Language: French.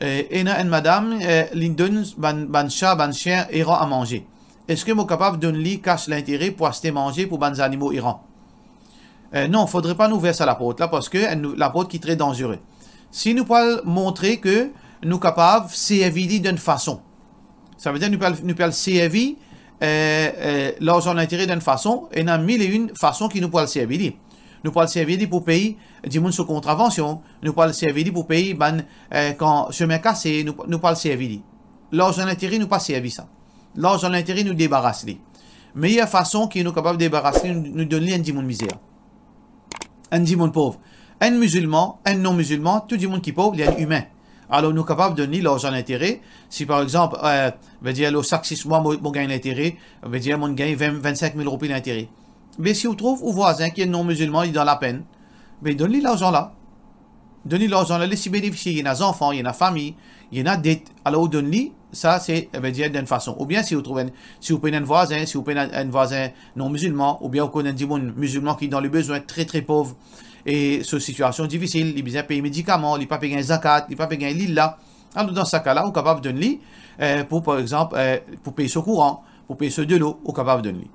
Ena une madame, l'indun chat, un chien, ira à manger. Est-ce que mon capable de lit cache l'intérêt pour acheter manger pour les animaux Non, Euh, non, faudrait pas nous verser à la porte là parce que la porte qui est très dangereuse. Si nous pouvons montrer que nous capables servir d'une façon, ça veut dire nous nous pouvons servir euh, euh, l'argent d'une façon et y a mille et une façons qui nous pouvons servir. Nous parlons servir pour pour di gens sous contravention. Nous servir servidi servir peyi ban eh, quand semen nous ne nou nous dit. servir. L'argent intérêt nous pas servir ça. Lors nous nous nous debaras Meilleure nous qui nous capable nous qui nous capable nou nous misère. Un de pauvre. Un musulman, un non-musulman, tout le est pauvre, il y a un humain. Alors nous sommes capables de donner l'argent d'intérêt. Si par exemple, euh, dire, le sac 6 mois, mon gain l'intérêt, je dire, 25 000 roupies d'intérêt. Mais si vous trouvez un voisin qui est non musulman, il est dans la peine, mais donne-lui l'argent là. donnez lui l'argent là, laissez bénéficier. Il y a des enfants, il y en a famille, il y en a des. Alors donnez lui ça c'est eh ben, d'une façon. Ou bien si vous trouvez, si vous prenez un voisin, si vous prenez un voisin non musulman, ou bien vous connaissez un musulman qui est dans le besoin très très pauvre, et sous situation difficile, il besoin payer médicaments, il pas payer un zakat, il pas payer un Alors dans ce cas-là, on est capable de donner euh, pour par exemple, euh, pour payer ce courant, pour payer ce de l'eau, on est capable de donner.